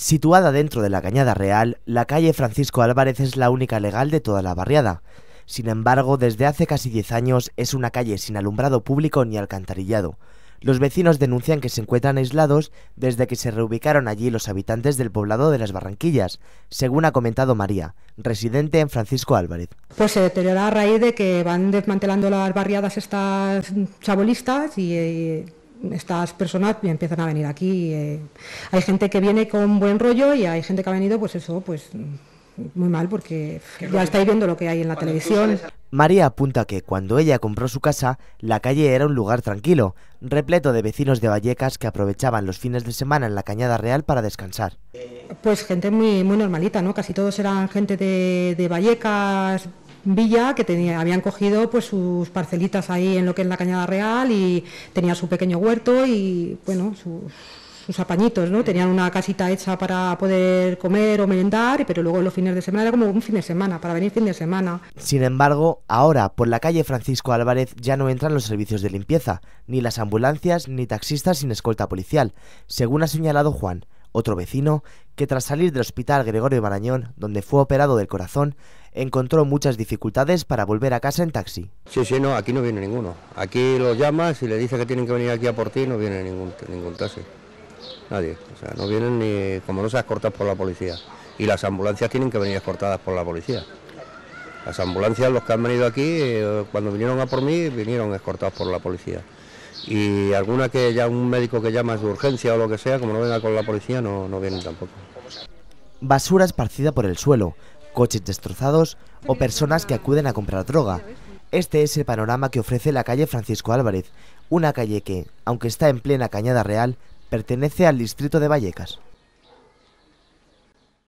Situada dentro de la Cañada Real, la calle Francisco Álvarez es la única legal de toda la barriada. Sin embargo, desde hace casi 10 años es una calle sin alumbrado público ni alcantarillado. Los vecinos denuncian que se encuentran aislados desde que se reubicaron allí los habitantes del poblado de las Barranquillas, según ha comentado María, residente en Francisco Álvarez. Pues se deteriora a raíz de que van desmantelando las barriadas estas chabolistas y, y estas personas empiezan a venir aquí. Eh, hay gente que viene con buen rollo y hay gente que ha venido, pues eso, pues muy mal porque ya estáis viendo lo que hay en la televisión. María apunta que cuando ella compró su casa, la calle era un lugar tranquilo, repleto de vecinos de Vallecas que aprovechaban los fines de semana en la Cañada Real para descansar. Pues gente muy, muy normalita, ¿no? Casi todos eran gente de, de Vallecas, villa que tenía, habían cogido pues sus parcelitas ahí en lo que es la Cañada Real y tenía su pequeño huerto y bueno, sus apañitos, ¿no? Tenían una casita hecha para poder comer o merendar, pero luego los fines de semana era como un fin de semana, para venir fin de semana. Sin embargo, ahora por la calle Francisco Álvarez ya no entran los servicios de limpieza, ni las ambulancias, ni taxistas sin escolta policial, según ha señalado Juan. Otro vecino, que tras salir del hospital Gregorio Marañón, donde fue operado del corazón, encontró muchas dificultades para volver a casa en taxi. Sí, sí, no, aquí no viene ninguno. Aquí lo llamas y le dices que tienen que venir aquí a por ti, no viene ningún, ningún taxi. Nadie. O sea, no vienen ni como no se cortas por la policía. Y las ambulancias tienen que venir escortadas por la policía. Las ambulancias, los que han venido aquí, eh, cuando vinieron a por mí, vinieron escortados por la policía y alguna que ya un médico que llama es de urgencia o lo que sea, como no venga con la policía, no, no vienen tampoco. Basura esparcida por el suelo, coches destrozados o personas que acuden a comprar droga. Este es el panorama que ofrece la calle Francisco Álvarez, una calle que, aunque está en plena Cañada Real, pertenece al distrito de Vallecas.